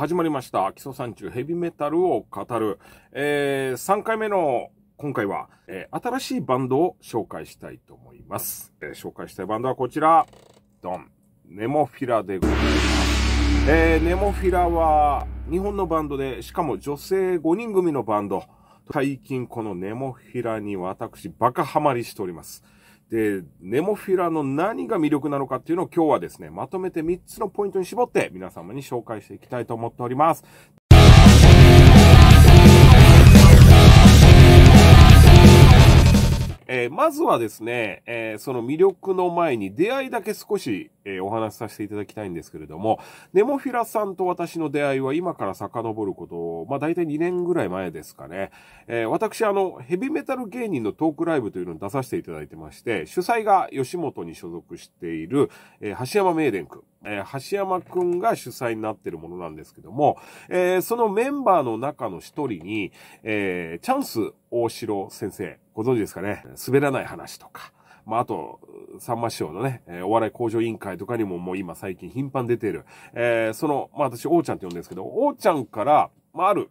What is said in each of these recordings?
始まりました。基礎山中ヘビメタルを語る。えー、3回目の今回は、えー、新しいバンドを紹介したいと思います。えー、紹介したいバンドはこちら。ドン。ネモフィラでございます。えー、ネモフィラは日本のバンドで、しかも女性5人組のバンド。最近このネモフィラに私バカハマりしております。で、ネモフィラの何が魅力なのかっていうのを今日はですね、まとめて3つのポイントに絞って皆様に紹介していきたいと思っております。えー、まずはですね、えー、その魅力の前に出会いだけ少しえー、お話しさせていただきたいんですけれども、ネモフィラさんと私の出会いは今から遡ることを、まあ大体2年ぐらい前ですかね。えー、私、あの、ヘビメタル芸人のトークライブというのに出させていただいてまして、主催が吉本に所属している、えー、橋山名電くん。えー、橋山くんが主催になってるものなんですけども、えー、そのメンバーの中の一人に、えー、チャンス大城先生、ご存知ですかね滑らない話とか、まあ、あと、さんま師匠のね、えお笑い工場委員会とかにももう今最近頻繁出てる、えその、まあ私、王ちゃんって呼んでるんですけど、王ちゃんから、まあある、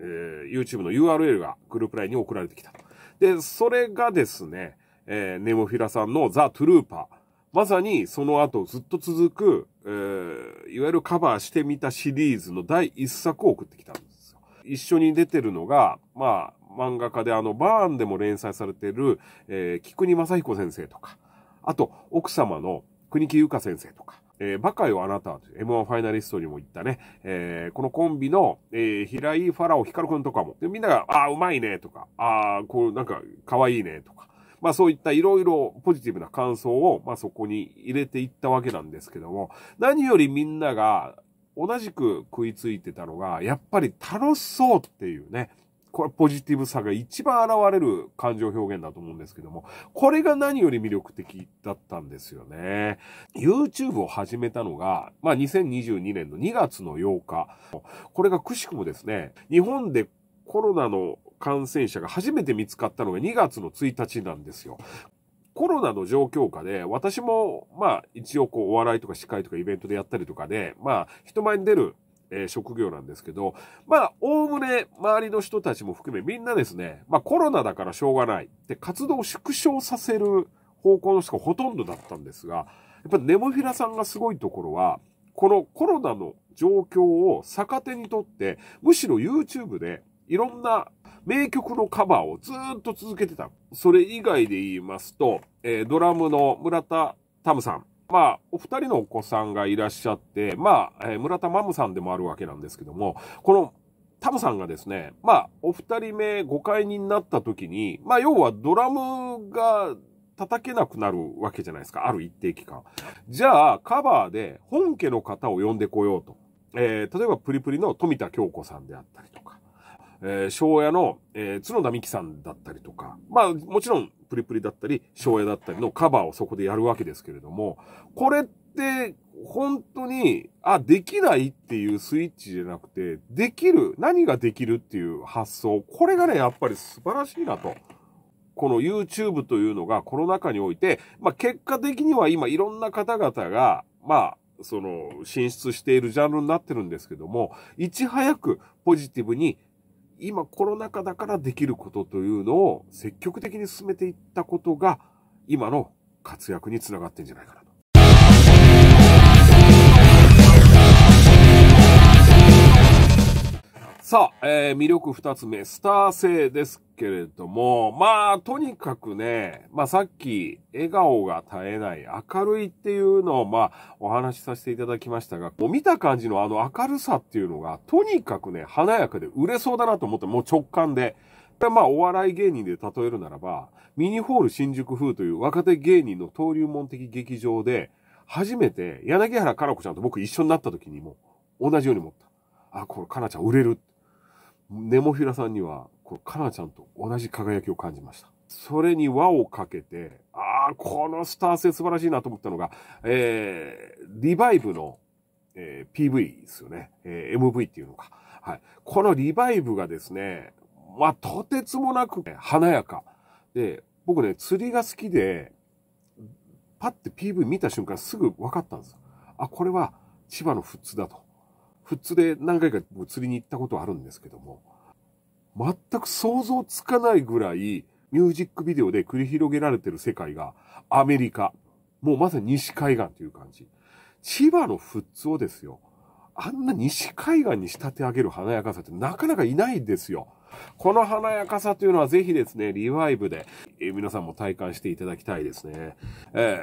え YouTube の URL がグループ LINE に送られてきたと。で、それがですね、えネモフィラさんのザ・トゥルーパー。まさにその後ずっと続く、えー、いわゆるカバーしてみたシリーズの第一作を送ってきたんですよ。一緒に出てるのが、まあ、漫画家であの、バーンでも連載されてる、えー、菊に正彦先生とか、あと、奥様の国木優香先生とか、えー、バカよあなたは、M1 ファイナリストにも行ったね、えー、このコンビの、えー、平井ファラオヒカルくんとかも、でみんなが、ああ、うまいね、とか、ああ、こう、なんか、可愛いね、とか、まあそういったいろいろポジティブな感想を、まあそこに入れていったわけなんですけども、何よりみんなが同じく食いついてたのが、やっぱり楽しそうっていうね、これポジティブさが一番現れる感情表現だと思うんですけども、これが何より魅力的だったんですよね。YouTube を始めたのが、まあ、2022年の2月の8日。これがくしくもですね、日本でコロナの感染者が初めて見つかったのが2月の1日なんですよ。コロナの状況下で、私も、まあ、一応こう、お笑いとか司会とかイベントでやったりとかで、まあ、人前に出るえー、職業なんですけど、まあ、おおむね周りの人たちも含めみんなですね、まあコロナだからしょうがない。って活動を縮小させる方向の人がほとんどだったんですが、やっぱネモフィラさんがすごいところは、このコロナの状況を逆手にとって、むしろ YouTube でいろんな名曲のカバーをずっと続けてた。それ以外で言いますと、えー、ドラムの村田タムさん。まあ、お二人のお子さんがいらっしゃって、まあ、えー、村田マムさんでもあるわけなんですけども、このタムさんがですね、まあ、お二人目誤解になった時に、まあ、要はドラムが叩けなくなるわけじゃないですか。ある一定期間。じゃあ、カバーで本家の方を呼んでこようと。えー、例えばプリプリの富田京子さんであったりとか、えー、昭夜の、えー、角田美希さんだったりとか、まあ、もちろんプリプリだったり、省エだったりのカバーをそこでやるわけですけれども、これって、本当に、あ、できないっていうスイッチじゃなくて、できる、何ができるっていう発想、これがね、やっぱり素晴らしいなと。この YouTube というのがコロナ禍において、まあ結果的には今いろんな方々が、まあ、その、進出しているジャンルになってるんですけども、いち早くポジティブに今コロナ禍だからできることというのを積極的に進めていったことが、今の活躍につながってんじゃないかなさあ、えー、魅力二つ目、スター性ですけれども、まあ、とにかくね、まあさっき、笑顔が絶えない、明るいっていうのを、まあ、お話しさせていただきましたが、もう見た感じのあの明るさっていうのが、とにかくね、華やかで売れそうだなと思って、もう直感で。でまあ、お笑い芸人で例えるならば、ミニホール新宿風という若手芸人の登竜門的劇場で、初めて、柳原かな子ちゃんと僕一緒になった時にも、同じように思った。あ、これ、かなちゃん売れる。ネモフィラさんには、これ、カナちゃんと同じ輝きを感じました。それに輪をかけて、ああ、このスター性素晴らしいなと思ったのが、えー、リバイブの、えー、PV ですよね。えー、MV っていうのか。はい。このリバイブがですね、まあ、とてつもなく華やか。で、僕ね、釣りが好きで、パッて PV 見た瞬間すぐ分かったんです。あ、これは千葉の富津だと。富津で何回か釣りに行ったことあるんですけども、全く想像つかないぐらい、ミュージックビデオで繰り広げられてる世界がアメリカ。もうまさに西海岸という感じ。千葉の富津をですよ。あんな西海岸に仕立て上げる華やかさってなかなかいないですよ。この華やかさというのはぜひですね、リバイブで、え皆さんも体感していただきたいですね。え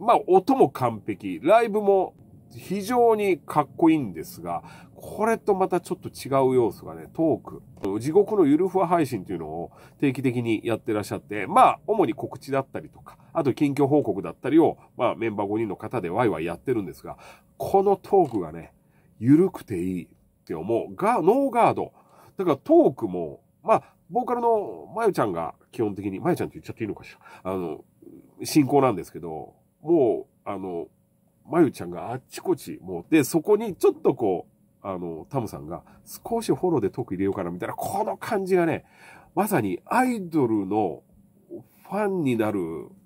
ー、まあ、音も完璧、ライブも非常にかっこいいんですが、これとまたちょっと違う要素がね、トーク。地獄のゆるふわ配信というのを定期的にやってらっしゃって、まあ、主に告知だったりとか、あと近況報告だったりを、まあ、メンバー5人の方でワイワイやってるんですが、このトークがね、ゆるくていいって思う。が、ノーガード。だからトークも、まあ、ボーカルのまゆちゃんが基本的に、まゆちゃんって言っちゃっていいのかしら。あの、進行なんですけど、もう、あの、まゆちゃんがあっちこっち、もう、で、そこにちょっとこう、あの、タムさんが少しフォローでトーク入れようかなみたいな、この感じがね、まさにアイドルのファンになる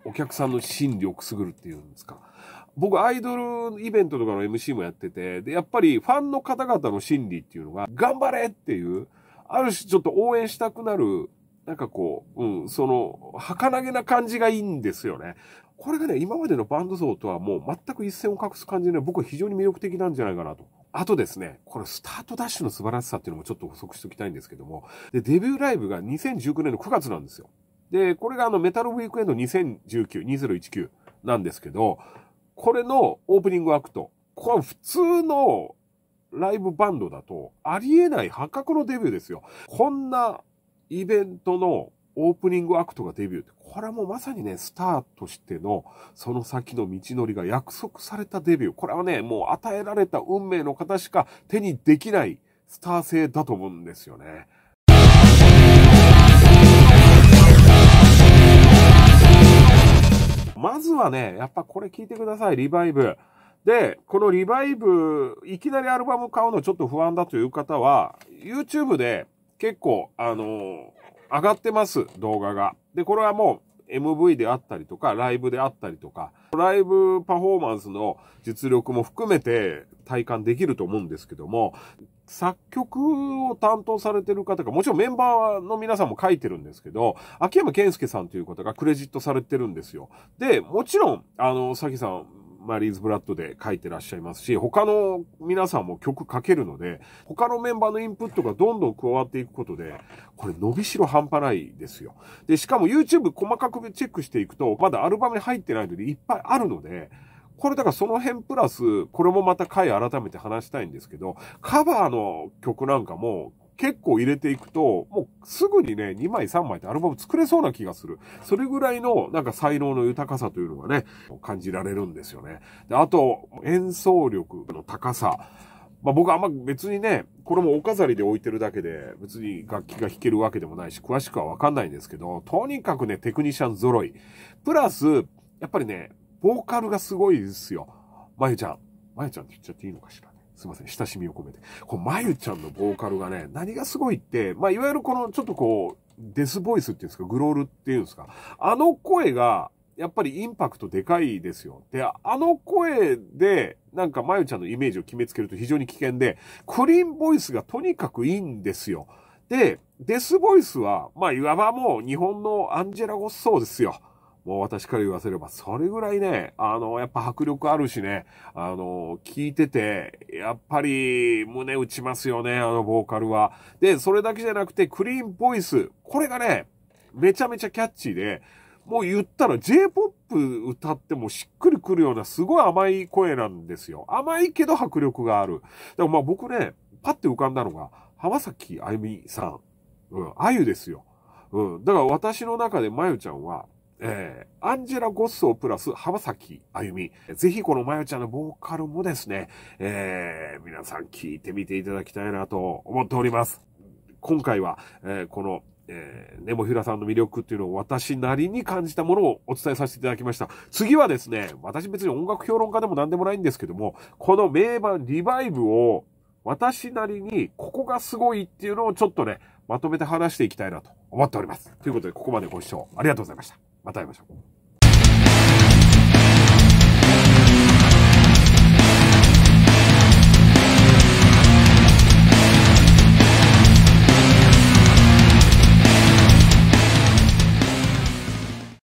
お客さんの心理をくすぐるっていうんですか。僕、アイドルイベントとかの MC もやってて、で、やっぱりファンの方々の心理っていうのが、頑張れっていう、ある種ちょっと応援したくなる、なんかこう、うん、その、儚げな感じがいいんですよね。これがね、今までのバンド像とはもう全く一線を画す感じで、ね、僕は非常に魅力的なんじゃないかなと。あとですね、このスタートダッシュの素晴らしさっていうのもちょっと補足しておきたいんですけども、で、デビューライブが2019年の9月なんですよ。で、これがあの、メタルウィークエンド2019、2019なんですけど、これのオープニングアクト、これは普通のライブバンドだと、ありえない破格のデビューですよ。こんなイベントのオープニングアクトがデビューって、これはもうまさにね、スターとしての、その先の道のりが約束されたデビュー。これはね、もう与えられた運命の方しか手にできないスター性だと思うんですよね。まずはね、やっぱこれ聞いてください、リバイブ。で、このリバイブ、いきなりアルバム買うのちょっと不安だという方は、YouTube で結構、あの上がってます、動画が。で、これはもう MV であったりとか、ライブであったりとか、ライブパフォーマンスの実力も含めて体感できると思うんですけども、作曲を担当されてる方が、もちろんメンバーの皆さんも書いてるんですけど、秋山健介さんという方がクレジットされてるんですよ。で、もちろん、あの、さきさん、マリーズブラッドで書いてらっしゃいますし、他の皆さんも曲書けるので、他のメンバーのインプットがどんどん加わっていくことで、これ伸びしろ半端ないですよ。で、しかも YouTube 細かくチェックしていくと、まだアルバムに入ってないのでいっぱいあるので、これだからその辺プラス、これもまた回改めて話したいんですけど、カバーの曲なんかも結構入れていくと、もうすぐにね、2枚3枚ってアルバム作れそうな気がする。それぐらいの、なんか才能の豊かさというのがね、感じられるんですよね。で、あと、演奏力の高さ。まあ、僕はあんま別にね、これもお飾りで置いてるだけで、別に楽器が弾けるわけでもないし、詳しくはわかんないんですけど、とにかくね、テクニシャン揃い。プラス、やっぱりね、ボーカルがすごいですよ。まゆちゃん。まゆちゃんって言っちゃっていいのかしら。すいません、親しみを込めて。こう、まゆちゃんのボーカルがね、何がすごいって、まあ、いわゆるこの、ちょっとこう、デスボイスっていうんですか、グロールっていうんですか、あの声が、やっぱりインパクトでかいですよ。で、あの声で、なんかまゆちゃんのイメージを決めつけると非常に危険で、クリーンボイスがとにかくいいんですよ。で、デスボイスは、まあ、いわばもう日本のアンジェラ・ゴッソーですよ。もう私から言わせれば、それぐらいね、あの、やっぱ迫力あるしね、あの、聞いてて、やっぱり胸打ちますよね、あのボーカルは。で、それだけじゃなくて、クリーンボイス。これがね、めちゃめちゃキャッチーで、もう言ったら J-POP 歌ってもしっくりくるようなすごい甘い声なんですよ。甘いけど迫力がある。でもまあ僕ね、パッて浮かんだのが、浜崎あゆみさん。うん、あゆですよ。うん。だから私の中でまゆちゃんは、えー、アンジェラ・ゴッソープラス浜崎あゆみ。ぜひこのまよちゃんのボーカルもですね、えー、皆さん聞いてみていただきたいなと思っております。今回は、えー、この、えー、ネモフィラさんの魅力っていうのを私なりに感じたものをお伝えさせていただきました。次はですね、私別に音楽評論家でも何でもないんですけども、この名盤リバイブを私なりにここがすごいっていうのをちょっとね、まとめて話していきたいなと思っております。ということで、ここまでご視聴ありがとうございました。また会いましょう。